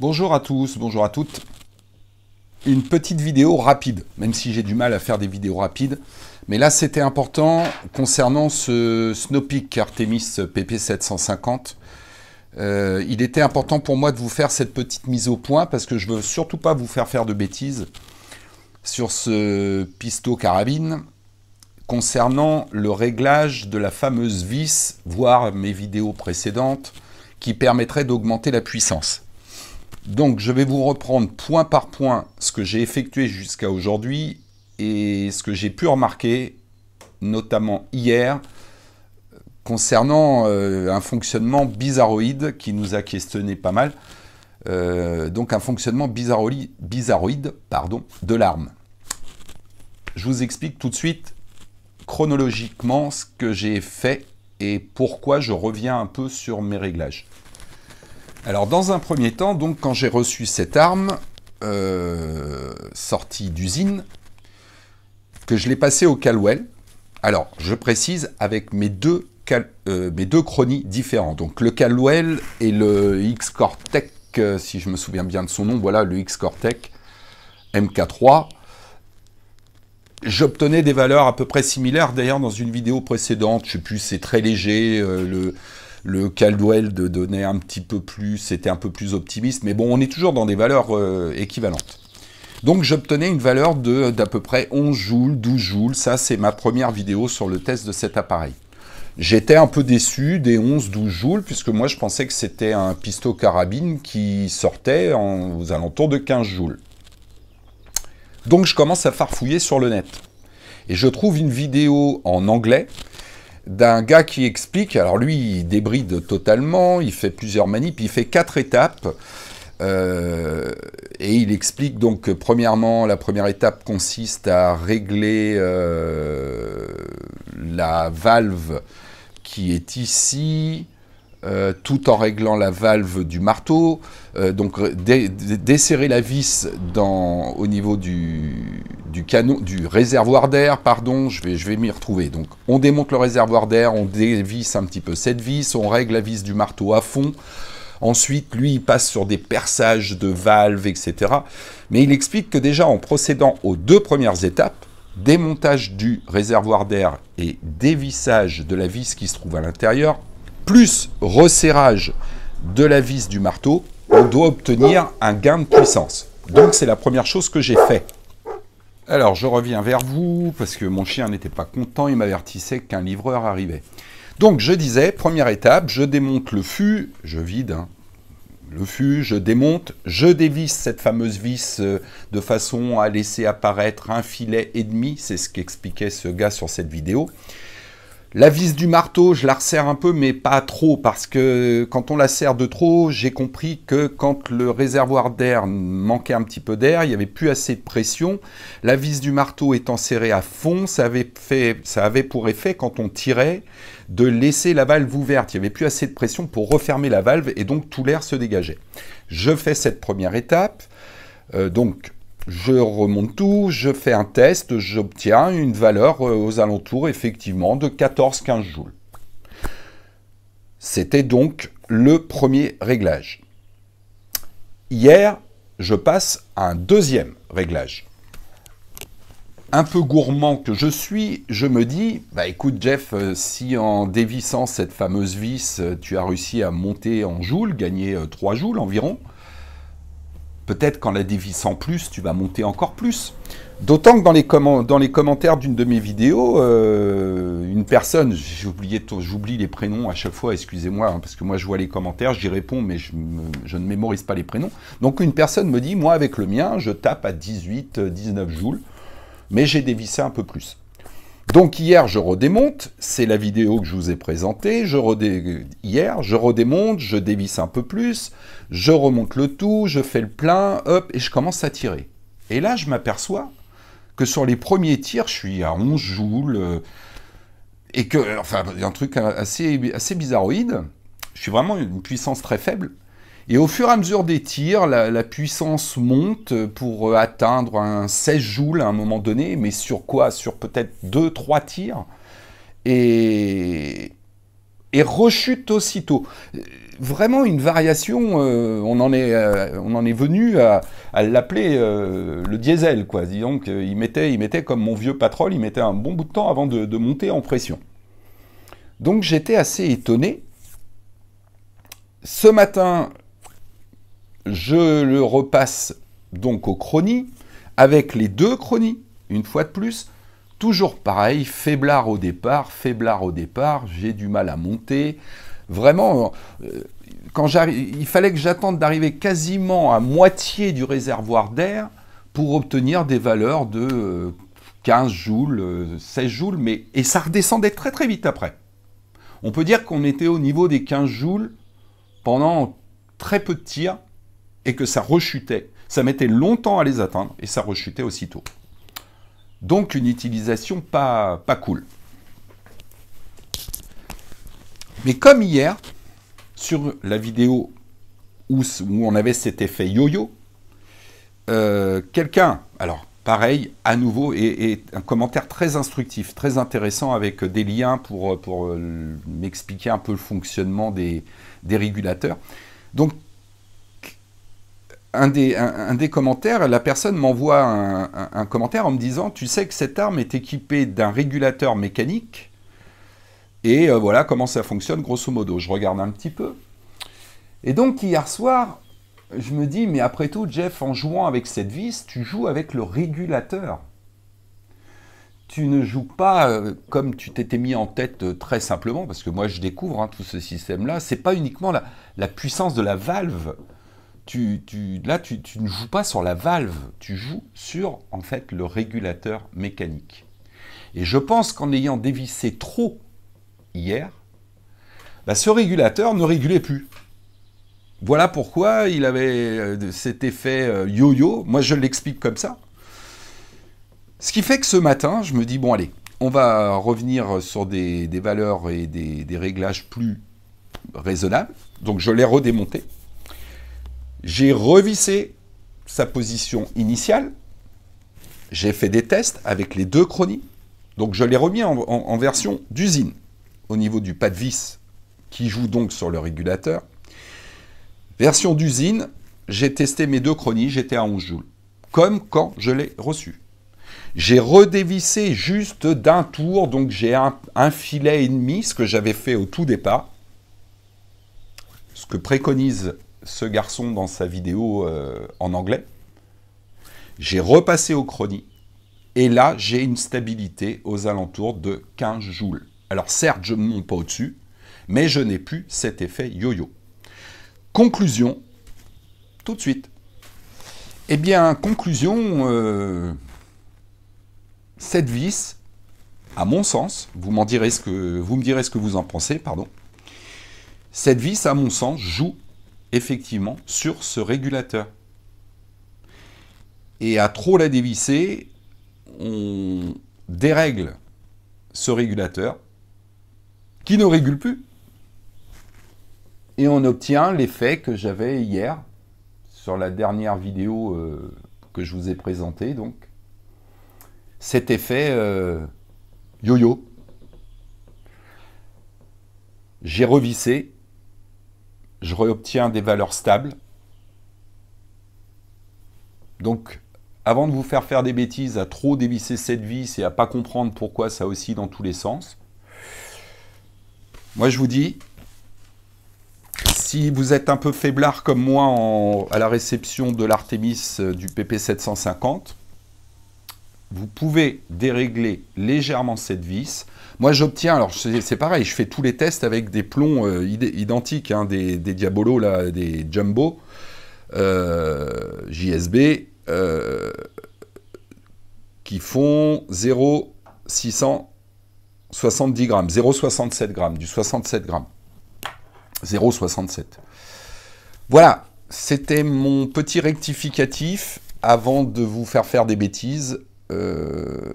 Bonjour à tous, bonjour à toutes. Une petite vidéo rapide, même si j'ai du mal à faire des vidéos rapides. Mais là, c'était important concernant ce Snowpeak Artemis PP750. Euh, il était important pour moi de vous faire cette petite mise au point parce que je ne veux surtout pas vous faire faire de bêtises sur ce pistolet carabine concernant le réglage de la fameuse vis, voire mes vidéos précédentes, qui permettrait d'augmenter la puissance. Donc je vais vous reprendre point par point ce que j'ai effectué jusqu'à aujourd'hui et ce que j'ai pu remarquer, notamment hier, concernant euh, un fonctionnement bizarroïde qui nous a questionné pas mal. Euh, donc un fonctionnement bizarroïde, bizarroïde pardon, de l'arme. Je vous explique tout de suite chronologiquement ce que j'ai fait et pourquoi je reviens un peu sur mes réglages. Alors dans un premier temps, donc quand j'ai reçu cette arme euh, sortie d'usine, que je l'ai passé au Calwell. Alors, je précise, avec mes deux, euh, deux chronies différents. Donc, le Calwell et le X-Cortec, euh, si je me souviens bien de son nom. Voilà, le X-Cortec MK3. J'obtenais des valeurs à peu près similaires. D'ailleurs, dans une vidéo précédente, je ne sais plus, c'est très léger. Euh, le le Caldwell de donner un petit peu plus, c'était un peu plus optimiste, mais bon, on est toujours dans des valeurs équivalentes. Donc j'obtenais une valeur d'à peu près 11 joules, 12 joules. Ça, c'est ma première vidéo sur le test de cet appareil. J'étais un peu déçu des 11-12 joules, puisque moi je pensais que c'était un pistolet carabine qui sortait en, aux alentours de 15 joules. Donc je commence à farfouiller sur le net. Et je trouve une vidéo en anglais d'un gars qui explique, alors lui il débride totalement, il fait plusieurs manips, il fait quatre étapes. Euh, et il explique donc premièrement, la première étape consiste à régler euh, la valve qui est ici, euh, tout en réglant la valve du marteau. donc desserrer la vis dans, au niveau du, canon, du réservoir d'air, pardon, je vais, je vais m'y retrouver. Donc on démonte le réservoir d'air, on dévisse un petit peu cette vis, on règle la vis du marteau à fond. Ensuite, lui, il passe sur des perçages de valves, etc. Mais il explique que déjà en procédant aux deux premières étapes, démontage du réservoir d'air et dévissage de la vis qui se trouve à l'intérieur, plus resserrage de la vis du marteau, on doit obtenir un gain de puissance. Donc c'est la première chose que j'ai fait. Alors je reviens vers vous parce que mon chien n'était pas content, il m'avertissait qu'un livreur arrivait. Donc je disais, première étape, je démonte le fût, je vide hein, le fût, je démonte, je dévisse cette fameuse vis euh, de façon à laisser apparaître un filet et demi, c'est ce qu'expliquait ce gars sur cette vidéo. La vis du marteau, je la resserre un peu, mais pas trop, parce que quand on la serre de trop, j'ai compris que quand le réservoir d'air manquait un petit peu d'air, il n'y avait plus assez de pression. La vis du marteau étant serrée à fond, ça avait, fait, ça avait pour effet, quand on tirait, de laisser la valve ouverte. Il n'y avait plus assez de pression pour refermer la valve, et donc tout l'air se dégageait. Je fais cette première étape. Euh, donc, je remonte tout, je fais un test, j'obtiens une valeur euh, aux alentours effectivement de 14-15 joules. C'était donc le premier réglage. Hier, je passe à un deuxième réglage. Un peu gourmand que je suis, je me dis, bah écoute Jeff, euh, si en dévissant cette fameuse vis, euh, tu as réussi à monter en joules, gagner 3 joules environ, Peut-être qu'en la dévissant plus, tu vas monter encore plus. D'autant que dans les, commentaires d'une de mes vidéos, euh, une personne, j'oublie les prénoms à chaque fois, excusez-moi, hein, parce que moi je vois les commentaires, j'y réponds, mais je, je, ne mémorise pas les prénoms. Donc une personne me dit, moi avec le mien, je tape à 18, 19 euh, joules, mais j'ai dévissé un peu plus. Donc hier, je redémonte, c'est la vidéo que je vous ai présentée, je hier, je redémonte, je dévisse un peu plus, je remonte le tout, je fais le plein, hop, et je commence à tirer. Et là, je m'aperçois que sur les premiers tirs, je suis à 11 joules, euh, et que, enfin, un truc assez, assez bizarroïde, je suis vraiment une puissance très faible, et au fur et à mesure des tirs, la, puissance monte pour euh, atteindre un 16 joules à un moment donné, mais sur quoi Sur peut-être 2-3 tirs. Et, et rechute aussitôt. Vraiment une variation, euh, on, en est, euh, on en est venu à, l'appeler le diesel, quoi. Disons donc, il mettait, il mettait, comme mon vieux patrol, il mettait un bon bout de temps avant de, de monter en pression. Donc j'étais assez étonné. Ce matin, je le repasse donc aux chronies, avec les deux chronies, une fois de plus. Toujours pareil, faiblard au départ, faiblard au départ, j'ai du mal à monter. Vraiment, euh, il fallait que j'attende d'arriver quasiment à moitié du réservoir d'air pour obtenir des valeurs de 15 euh, joules, 16 euh, joules, mais, et ça redescendait très très vite après. On peut dire qu'on était au niveau des 15 joules pendant très peu de tirs, et que ça rechutait. Ça mettait longtemps à les atteindre et ça rechutait aussitôt. Donc une utilisation pas, pas cool. Mais comme hier, sur la vidéo où, où on avait cet effet yo-yo, euh, quelqu'un, alors pareil, à nouveau, et, un commentaire très instructif, très intéressant, avec des liens pour, pour euh, m'expliquer un peu le fonctionnement des, des régulateurs. Donc un des, commentaires, la personne m'envoie un, commentaire en me disant Tu sais que cette arme est équipée d'un régulateur mécanique, et euh, voilà comment ça fonctionne grosso modo. Je regarde un petit peu. Et donc, hier soir, je me dis Mais après tout, Jeff, en jouant avec cette vis, tu joues avec le régulateur. Tu ne joues pas euh, comme tu t'étais mis en tête euh, très simplement, parce que moi je découvre hein, tout ce système-là. n'est pas uniquement la, la puissance de la valve tu, là, tu, ne joues pas sur la valve, tu joues sur en fait le régulateur mécanique. Et je pense qu'en ayant dévissé trop hier, bah, ce régulateur ne régulait plus. Voilà pourquoi il avait euh, cet effet euh, yo-yo. Moi, je l'explique comme ça. Ce qui fait que ce matin, je me dis bon, allez, on va revenir sur des, valeurs et des, des réglages plus raisonnables. Donc, je l'ai redémonté. J'ai revissé sa position initiale. J'ai fait des tests avec les deux chronies. Donc je l'ai remis en, version d'usine au niveau du pas de vis qui joue donc sur le régulateur. Version d'usine, j'ai testé mes deux chronies, j'étais à 11 joules, comme quand je l'ai reçu. J'ai redévissé juste d'un tour, donc j'ai un, filet et demi, ce que j'avais fait au tout départ. Ce que préconise ce garçon dans sa vidéo euh, en anglais. J'ai repassé au chrony Et là, j'ai une stabilité aux alentours de 15 joules. Alors certes, je ne monte pas au-dessus, mais je n'ai plus cet effet yo-yo. Conclusion, tout de suite. Eh bien, conclusion, euh, cette vis, à mon sens, vous, m'en direz ce que, vous me direz ce que vous en pensez, pardon, cette vis, à mon sens, joue effectivement sur ce régulateur. Et à trop la dévisser, on dérègle ce régulateur qui ne régule plus. Et on obtient l'effet que j'avais hier sur la dernière vidéo euh, que je vous ai présentée. Donc, cet effet euh, yo-yo. J'ai revissé je réobtiens des valeurs stables. Donc, avant de vous faire faire des bêtises, à trop dévisser cette vis et à pas comprendre pourquoi ça aussi dans tous les sens, moi je vous dis, si vous êtes un peu faiblard comme moi à la réception de l'Artemis euh, du PP750, vous pouvez dérégler légèrement cette vis. Moi, j'obtiens, alors c'est pareil, je fais tous les tests avec des plombs euh, identiques, hein, des, des Diabolo, là, des Jumbo, euh, JSB, euh, qui font 0,670 grammes, 0,67 grammes, du 67 grammes. 0,67. Voilà, c'était mon petit rectificatif avant de vous faire faire des bêtises euh,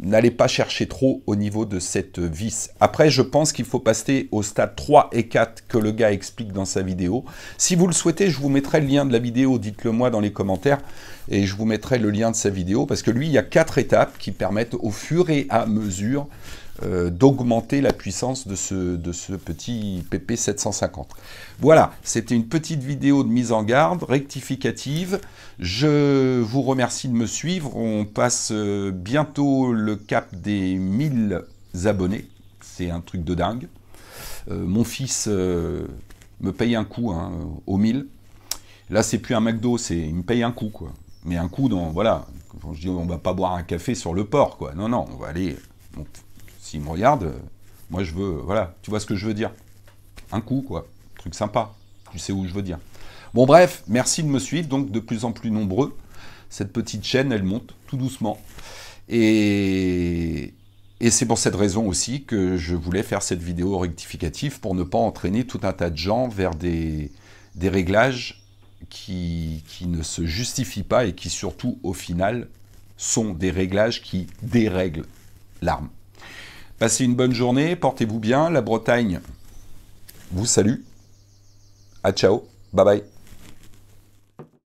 n'allez pas chercher trop au niveau de cette vis. Après, je pense qu'il faut passer au stade 3 et 4 que le gars explique dans sa vidéo. Si vous le souhaitez, je vous mettrai le lien de la vidéo, dites-le moi dans les commentaires et je vous mettrai le lien de sa vidéo, parce que lui, il y a quatre étapes qui permettent au fur et à mesure euh, d'augmenter la puissance de ce, petit PP750. Voilà, c'était une petite vidéo de mise en garde, rectificative. Je vous remercie de me suivre. On passe euh, bientôt le cap des 1000 abonnés. C'est un truc de dingue. Euh, mon fils me paye un coup hein, au 1000. Là, c'est plus un McDo, c'est il me paye un coup. Quoi mais un coup dans, voilà, je dis on va pas boire un café sur le port, quoi. Non, non, on va aller. donc me regardent, euh, moi je veux, voilà, tu vois ce que je veux dire. Un coup, quoi. truc sympa. Tu sais où je veux dire. Bon, bref, merci de me suivre, donc de plus en plus nombreux. Cette petite chaîne, elle monte tout doucement. Et, c'est pour cette raison aussi que je voulais faire cette vidéo rectificative pour ne pas entraîner tout un tas de gens vers des réglages qui, ne se justifient pas et qui surtout, au final, sont des réglages qui dérèglent l'arme. Passez une bonne journée, portez-vous bien, la Bretagne vous salue. À ciao, bye bye.